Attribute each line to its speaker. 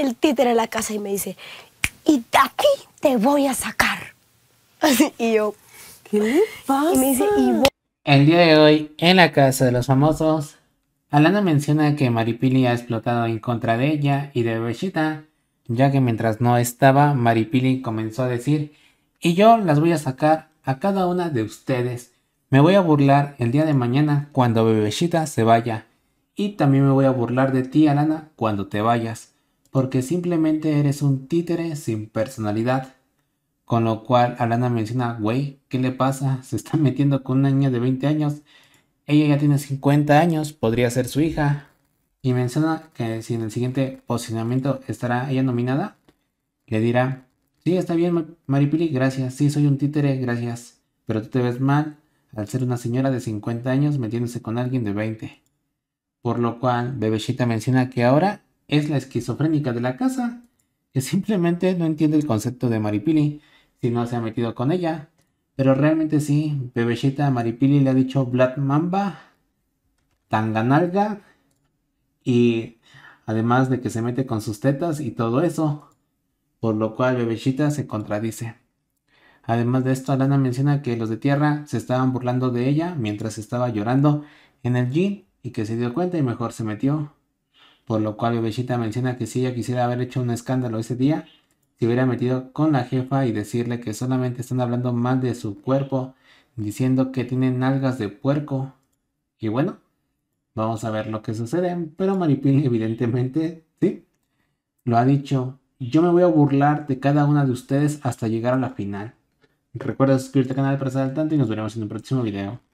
Speaker 1: el títere en la casa y me dice, y de aquí te voy a sacar. y yo, ¿qué pasa? Y me dice, El día de hoy, en la casa de los famosos, Alana menciona que Maripili ha explotado en contra de ella y de Bebesita, ya que mientras no estaba, Maripili comenzó a decir, y yo las voy a sacar a cada una de ustedes. Me voy a burlar el día de mañana cuando Bebeshita se vaya. Y también me voy a burlar de ti, Alana, cuando te vayas porque simplemente eres un títere sin personalidad. Con lo cual Alana menciona, güey, ¿qué le pasa? Se está metiendo con una niña de 20 años. Ella ya tiene 50 años, podría ser su hija. Y menciona que si en el siguiente posicionamiento estará ella nominada, le dirá, sí, está bien, Maripili, gracias. Sí, soy un títere, gracias. Pero tú te ves mal al ser una señora de 50 años metiéndose con alguien de 20. Por lo cual, Bebecita menciona que ahora es la esquizofrénica de la casa, que simplemente no entiende el concepto de Maripili si no se ha metido con ella. Pero realmente sí, bebecita Maripili le ha dicho Black Mamba, Tanganalga, y además de que se mete con sus tetas y todo eso, por lo cual bebecita se contradice. Además de esto, Alana menciona que los de tierra se estaban burlando de ella mientras estaba llorando en el jean y que se dio cuenta y mejor se metió por lo cual Bebechita menciona que si ella quisiera haber hecho un escándalo ese día, se hubiera metido con la jefa y decirle que solamente están hablando mal de su cuerpo, diciendo que tienen nalgas de puerco. Y bueno, vamos a ver lo que sucede, pero Maripil evidentemente, sí, lo ha dicho, yo me voy a burlar de cada una de ustedes hasta llegar a la final. Recuerda suscribirte al canal para estar al tanto y nos veremos en un próximo video.